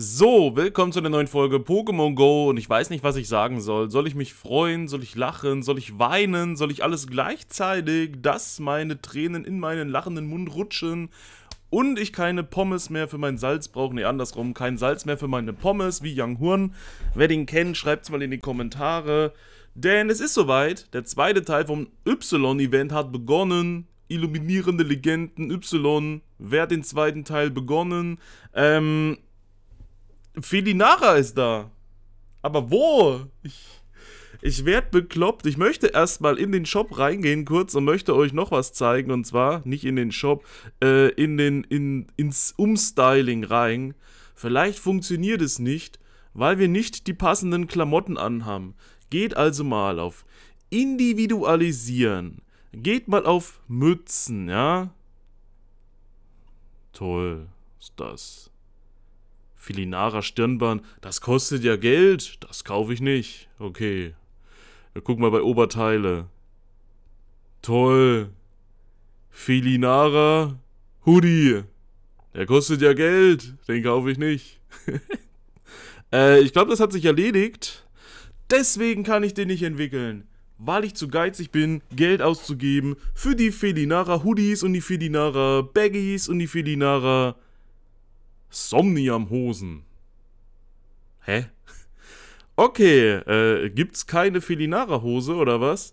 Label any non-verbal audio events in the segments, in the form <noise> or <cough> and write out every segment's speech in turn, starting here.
So, willkommen zu einer neuen Folge Pokémon Go und ich weiß nicht, was ich sagen soll. Soll ich mich freuen? Soll ich lachen? Soll ich weinen? Soll ich alles gleichzeitig, dass meine Tränen in meinen lachenden Mund rutschen und ich keine Pommes mehr für mein Salz brauche? Nee, andersrum, kein Salz mehr für meine Pommes, wie Young Horn. Wer den kennt, schreibt's mal in die Kommentare. Denn es ist soweit, der zweite Teil vom Y-Event hat begonnen. Illuminierende Legenden Y. Wer hat den zweiten Teil begonnen? Ähm, Felinara ist da. Aber wo? Ich, ich werd bekloppt. Ich möchte erstmal in den Shop reingehen kurz und möchte euch noch was zeigen. Und zwar nicht in den Shop, äh, in den, in, ins Umstyling rein. Vielleicht funktioniert es nicht, weil wir nicht die passenden Klamotten anhaben. Geht also mal auf Individualisieren. Geht mal auf Mützen, ja? Toll ist das. Filinarer Stirnband, das kostet ja Geld, das kaufe ich nicht. Okay. Wir gucken mal bei Oberteile. Toll. Filinara Hoodie. Der kostet ja Geld, den kaufe ich nicht. <laughs> äh, ich glaube, das hat sich erledigt. Deswegen kann ich den nicht entwickeln weil ich zu geizig bin, Geld auszugeben für die Felinara Hoodies und die Felinara Baggies und die Felinara Somnium Hosen. Hä? Okay, äh, gibt's keine Felinara Hose oder was?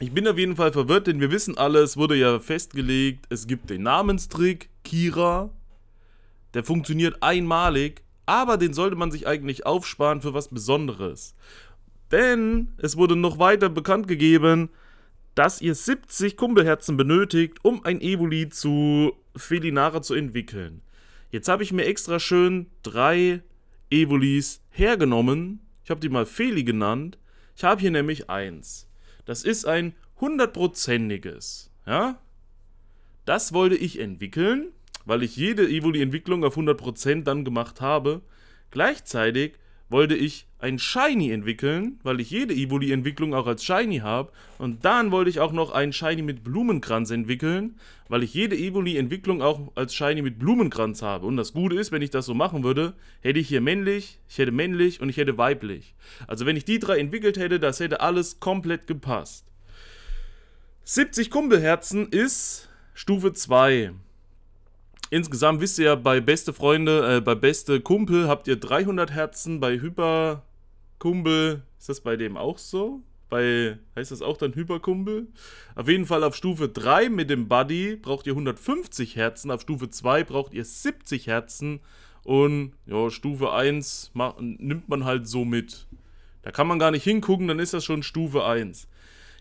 Ich bin auf jeden Fall verwirrt, denn wir wissen alle, es wurde ja festgelegt, es gibt den Namenstrick, Kira. Der funktioniert einmalig, aber den sollte man sich eigentlich aufsparen für was Besonderes. Denn es wurde noch weiter bekannt gegeben, dass ihr 70 Kumpelherzen benötigt, um ein Evoli zu Felinara zu entwickeln. Jetzt habe ich mir extra schön drei Evolis hergenommen. Ich habe die mal Feli genannt. Ich habe hier nämlich eins. Das ist ein hundertprozentiges. Ja? Das wollte ich entwickeln, weil ich jede Evoli-Entwicklung auf 100% dann gemacht habe. Gleichzeitig wollte ich ein Shiny entwickeln, weil ich jede Evoli-Entwicklung auch als Shiny habe. Und dann wollte ich auch noch ein Shiny mit Blumenkranz entwickeln, weil ich jede Evoli-Entwicklung auch als Shiny mit Blumenkranz habe. Und das Gute ist, wenn ich das so machen würde, hätte ich hier männlich, ich hätte männlich und ich hätte weiblich. Also wenn ich die drei entwickelt hätte, das hätte alles komplett gepasst. 70 Kumpelherzen ist Stufe 2 insgesamt wisst ihr ja, bei beste Freunde, äh, bei beste Kumpel habt ihr 300 Herzen, bei Hyperkumpel ist das bei dem auch so? Bei, heißt das auch dann Hyperkumpel? Auf jeden Fall auf Stufe 3 mit dem Buddy braucht ihr 150 Herzen, auf Stufe 2 braucht ihr 70 Herzen und ja, Stufe 1 macht, nimmt man halt so mit. Da kann man gar nicht hingucken, dann ist das schon Stufe 1.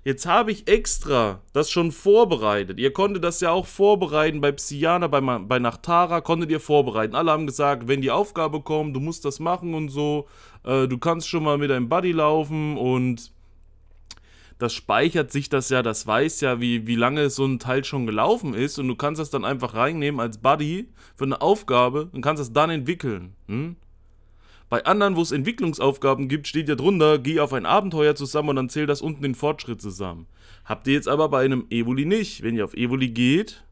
Jetzt habe ich extra das schon vorbereitet. Ihr konntet das ja auch vorbereiten bei Psyana, bei, bei Nachtara, konntet ihr vorbereiten. Alle haben gesagt, wenn die Aufgabe kommt, du musst das machen und so. Äh, du kannst schon mal mit deinem Buddy laufen und das speichert sich das ja, das weiß ja, wie, wie lange so ein Teil schon gelaufen ist und du kannst das dann einfach reinnehmen als Buddy für eine Aufgabe und kannst das dann entwickeln. Hm? Bei anderen, wo es Entwicklungsaufgaben gibt, steht ja drunter, geh auf ein Abenteuer zusammen und dann zähl das unten den Fortschritt zusammen. Habt ihr jetzt aber bei einem Evoli nicht. Wenn ihr auf Evoli geht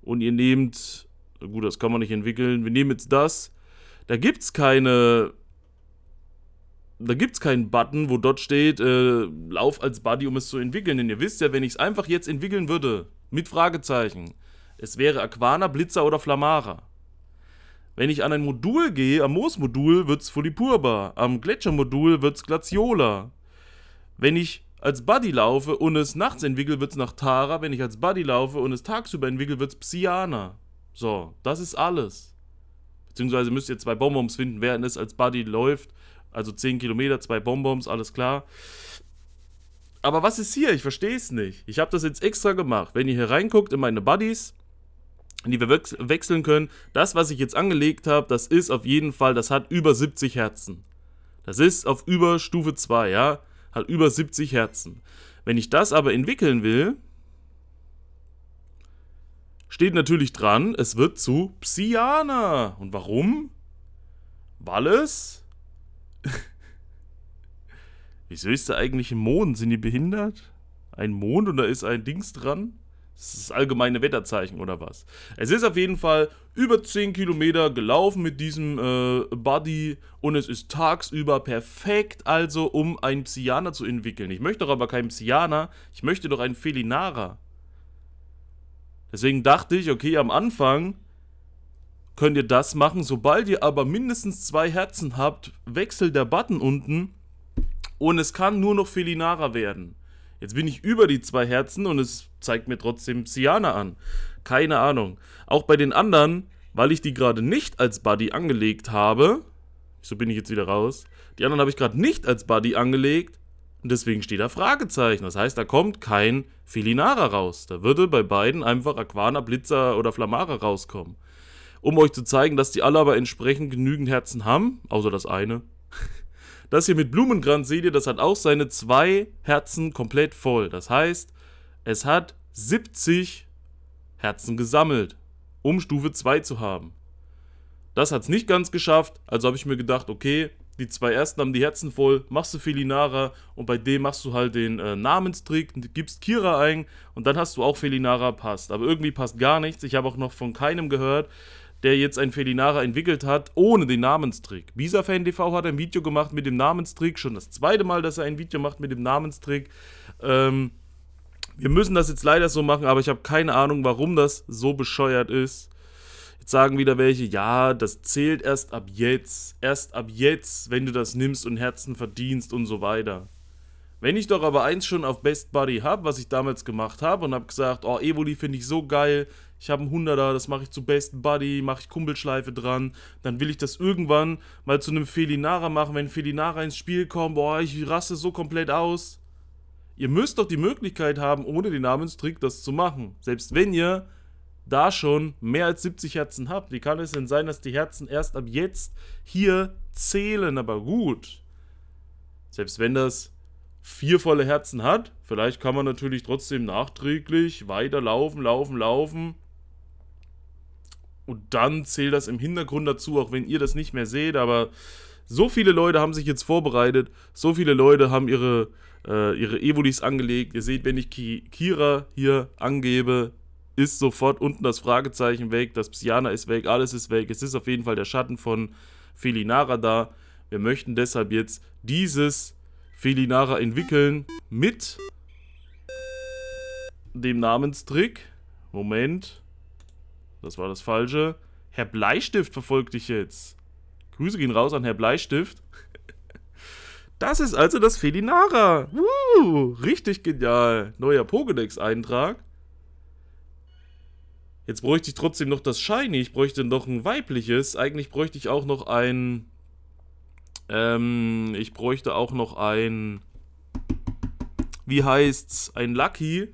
und ihr nehmt, gut, das kann man nicht entwickeln, wir nehmen jetzt das, da gibt es keine da gibt es keinen Button, wo dort steht, äh, lauf als Buddy, um es zu entwickeln. Denn ihr wisst ja, wenn ich es einfach jetzt entwickeln würde, mit Fragezeichen, es wäre Aquana, Blitzer oder Flamara. Wenn ich an ein Modul gehe, am Moosmodul wird's Fulipurba, am Gletschermodul wird's Glaciola. Wenn ich als Buddy laufe und es nachts entwickelt, wird's nach Tara. Wenn ich als Buddy laufe und es tagsüber entwickelt, wird's Psiana. So, das ist alles. Beziehungsweise müsst ihr zwei Bonbons finden, während es als Buddy läuft. Also 10 Kilometer, zwei Bonbons, alles klar. Aber was ist hier? Ich verstehe es nicht. Ich habe das jetzt extra gemacht. Wenn ihr hier reinguckt in meine Buddies, die wir wechseln können. Das, was ich jetzt angelegt habe, das ist auf jeden Fall, das hat über 70 Herzen. Das ist auf über Stufe 2, ja, hat über 70 Herzen. Wenn ich das aber entwickeln will, steht natürlich dran, es wird zu Psyana. Und warum? Weil es... <laughs> Wieso ist da eigentlich ein Mond? Sind die behindert? Ein Mond und da ist ein Dings dran? Das ist das allgemeine Wetterzeichen oder was? Es ist auf jeden Fall über 10 Kilometer gelaufen mit diesem äh, Buddy und es ist tagsüber perfekt, also um einen Psyaner zu entwickeln. Ich möchte doch aber keinen Psyaner, ich möchte doch einen Felinara. Deswegen dachte ich, okay, am Anfang könnt ihr das machen. Sobald ihr aber mindestens zwei Herzen habt, wechselt der Button unten und es kann nur noch Felinara werden. Jetzt bin ich über die zwei Herzen und es zeigt mir trotzdem Siana an. Keine Ahnung. Auch bei den anderen, weil ich die gerade nicht als Buddy angelegt habe. So bin ich jetzt wieder raus. Die anderen habe ich gerade nicht als Buddy angelegt. Und deswegen steht da Fragezeichen. Das heißt, da kommt kein Felinara raus. Da würde bei beiden einfach Aquana, Blitzer oder Flamara rauskommen. Um euch zu zeigen, dass die alle aber entsprechend genügend Herzen haben. Außer das eine. <laughs> Das hier mit Blumengran seht ihr, das hat auch seine zwei Herzen komplett voll. Das heißt, es hat 70 Herzen gesammelt, um Stufe 2 zu haben. Das hat es nicht ganz geschafft, also habe ich mir gedacht, okay, die zwei ersten haben die Herzen voll, machst du Felinara und bei dem machst du halt den äh, Namenstrick, gibst Kira ein und dann hast du auch Felinara passt. Aber irgendwie passt gar nichts. Ich habe auch noch von keinem gehört, der jetzt ein Felinara entwickelt hat, ohne den Namenstrick. Bisafan TV hat ein Video gemacht mit dem Namenstrick, schon das zweite Mal, dass er ein Video macht mit dem Namenstrick. Ähm, wir müssen das jetzt leider so machen, aber ich habe keine Ahnung, warum das so bescheuert ist. Jetzt sagen wieder welche, ja, das zählt erst ab jetzt. Erst ab jetzt, wenn du das nimmst und Herzen verdienst und so weiter. Wenn ich doch aber eins schon auf Best Buddy habe, was ich damals gemacht habe und habe gesagt, oh, Evoli finde ich so geil, ich habe einen Hunderter, das mache ich zu Best Buddy, mache ich Kumpelschleife dran, dann will ich das irgendwann mal zu einem Felinara machen, wenn Felinara ins Spiel kommt, boah, ich raste so komplett aus. Ihr müsst doch die Möglichkeit haben, ohne den Namenstrick das zu machen. Selbst wenn ihr da schon mehr als 70 Herzen habt. Wie kann es denn sein, dass die Herzen erst ab jetzt hier zählen? Aber gut. Selbst wenn das vier volle Herzen hat. Vielleicht kann man natürlich trotzdem nachträglich weiterlaufen, laufen, laufen, laufen. Und dann zählt das im Hintergrund dazu, auch wenn ihr das nicht mehr seht. Aber so viele Leute haben sich jetzt vorbereitet. So viele Leute haben ihre, äh, ihre Evolis angelegt. Ihr seht, wenn ich Ki Kira hier angebe, ist sofort unten das Fragezeichen weg. Das Psyana ist weg, alles ist weg. Es ist auf jeden Fall der Schatten von Felinara da. Wir möchten deshalb jetzt dieses Felinara entwickeln mit dem Namenstrick. Moment. Das war das Falsche. Herr Bleistift verfolgt dich jetzt. Grüße gehen raus an Herr Bleistift. <laughs> Das ist also das Felinara. Uh, richtig genial. Neuer Pokédex-Eintrag. Jetzt bräuchte ich trotzdem noch das Shiny. Ich bräuchte noch ein weibliches. Eigentlich bräuchte ich auch noch ein ähm, ich bräuchte auch noch ein. Wie heißt's? Ein Lucky.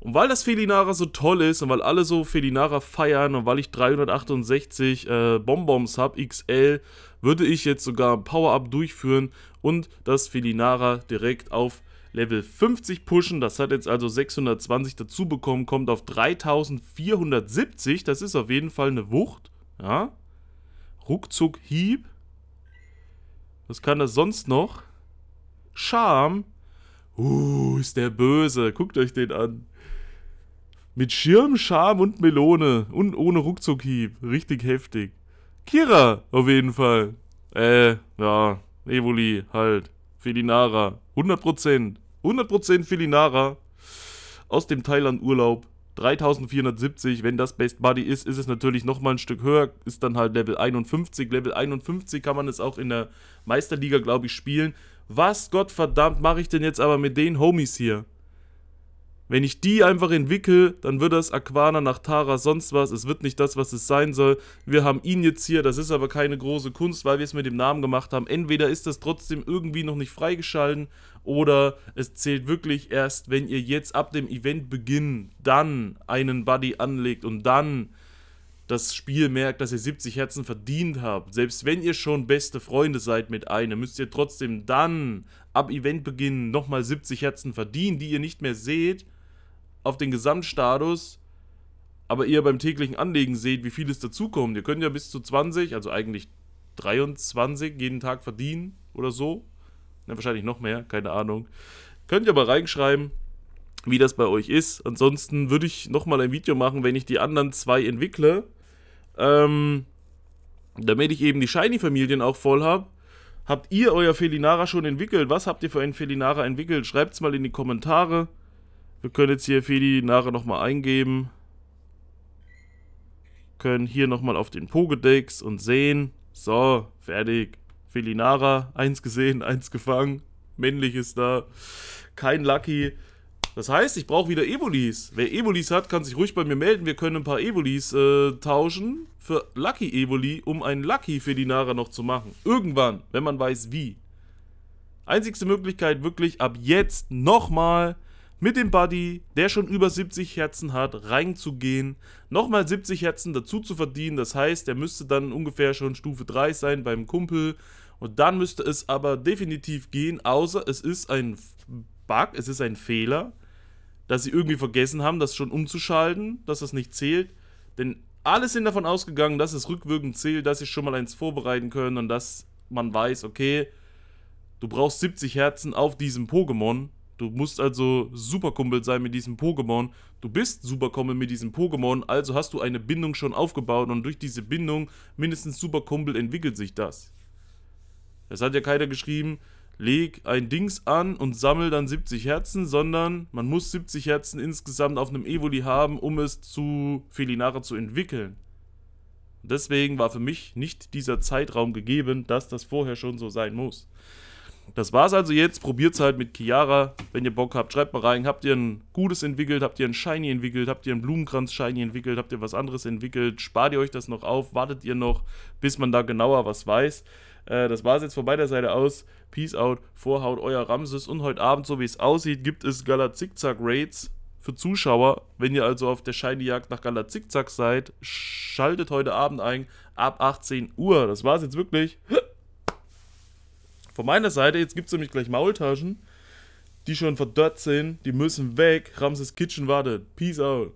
Und weil das Felinara so toll ist und weil alle so Felinara feiern und weil ich 368 äh, Bonbons habe, XL, würde ich jetzt sogar ein Power-Up durchführen und das Felinara direkt auf Level 50 pushen. Das hat jetzt also 620 dazu bekommen, kommt auf 3470. Das ist auf jeden Fall eine Wucht. Ja. Ruckzuck Hieb. Was kann das sonst noch? Charme. Uh, ist der böse. Guckt euch den an. Mit Schirm, Charme und Melone. Und ohne Ruckzuckhieb. Richtig heftig. Kira, auf jeden Fall. Äh, ja. Evoli, halt. Felinara. 100%. 100% Felinara. Aus dem Thailand-Urlaub. 3470, wenn das Best Buddy ist, ist es natürlich nochmal ein Stück höher, ist dann halt Level 51. Level 51 kann man es auch in der Meisterliga, glaube ich, spielen. Was Gottverdammt mache ich denn jetzt aber mit den Homies hier? Wenn ich die einfach entwickle, dann wird das Aquana nach Tara sonst was. Es wird nicht das, was es sein soll. Wir haben ihn jetzt hier, das ist aber keine große Kunst, weil wir es mit dem Namen gemacht haben. Entweder ist das trotzdem irgendwie noch nicht freigeschalten oder es zählt wirklich erst, wenn ihr jetzt ab dem Eventbeginn dann einen Buddy anlegt und dann das Spiel merkt, dass ihr 70 Herzen verdient habt. Selbst wenn ihr schon beste Freunde seid mit einem, müsst ihr trotzdem dann ab Eventbeginn nochmal 70 Herzen verdienen, die ihr nicht mehr seht auf den Gesamtstatus, aber ihr beim täglichen Anlegen seht, wie viel es dazukommt. Ihr könnt ja bis zu 20, also eigentlich 23 jeden Tag verdienen oder so. Na, wahrscheinlich noch mehr, keine Ahnung. Könnt ihr aber reinschreiben, wie das bei euch ist. Ansonsten würde ich nochmal ein Video machen, wenn ich die anderen zwei entwickle. Ähm, damit ich eben die Shiny-Familien auch voll habe. Habt ihr euer Felinara schon entwickelt? Was habt ihr für einen Felinara entwickelt? Schreibt es mal in die Kommentare. Wir können jetzt hier Feli nachher nochmal eingeben. Können hier nochmal auf den Pogedex und sehen. So, fertig. Felinara, eins gesehen, eins gefangen. Männlich ist da. Kein Lucky. Das heißt, ich brauche wieder Evolis. Wer Evolis hat, kann sich ruhig bei mir melden. Wir können ein paar Evolis äh, tauschen für Lucky Evoli, um einen Lucky für die Nara noch zu machen. Irgendwann, wenn man weiß wie. Einzigste Möglichkeit wirklich ab jetzt nochmal mit dem Buddy, der schon über 70 Herzen hat, reinzugehen, nochmal 70 Herzen dazu zu verdienen. Das heißt, er müsste dann ungefähr schon Stufe 3 sein beim Kumpel. Und dann müsste es aber definitiv gehen, außer es ist ein Bug, es ist ein Fehler, dass sie irgendwie vergessen haben, das schon umzuschalten, dass das nicht zählt. Denn alle sind davon ausgegangen, dass es rückwirkend zählt, dass sie schon mal eins vorbereiten können und dass man weiß, okay, du brauchst 70 Herzen auf diesem Pokémon Du musst also Superkumpel sein mit diesem Pokémon. Du bist Superkumpel mit diesem Pokémon, also hast du eine Bindung schon aufgebaut und durch diese Bindung mindestens Superkumpel entwickelt sich das. Es hat ja keiner geschrieben, leg ein Dings an und sammel dann 70 Herzen, sondern man muss 70 Herzen insgesamt auf einem Evoli haben, um es zu Felinara zu entwickeln. Deswegen war für mich nicht dieser Zeitraum gegeben, dass das vorher schon so sein muss. Das war's also jetzt. Probiert's halt mit Kiara. Wenn ihr Bock habt, schreibt mal rein. Habt ihr ein gutes entwickelt? Habt ihr ein Shiny entwickelt? Habt ihr ein Blumenkranz-Shiny entwickelt? Habt ihr was anderes entwickelt? Spart ihr euch das noch auf? Wartet ihr noch, bis man da genauer was weiß? Äh, das war es jetzt von meiner Seite aus. Peace out, Vorhaut, euer Ramses. Und heute Abend, so wie es aussieht, gibt es Galazikzak-Raids für Zuschauer. Wenn ihr also auf der Shiny-Jagd nach Galazikzak seid, schaltet heute Abend ein ab 18 Uhr. Das war es jetzt wirklich. Von meiner Seite, jetzt gibt es nämlich gleich Maultaschen, die schon verdörrt sind, die müssen weg. Ramses Kitchen wartet. Peace out.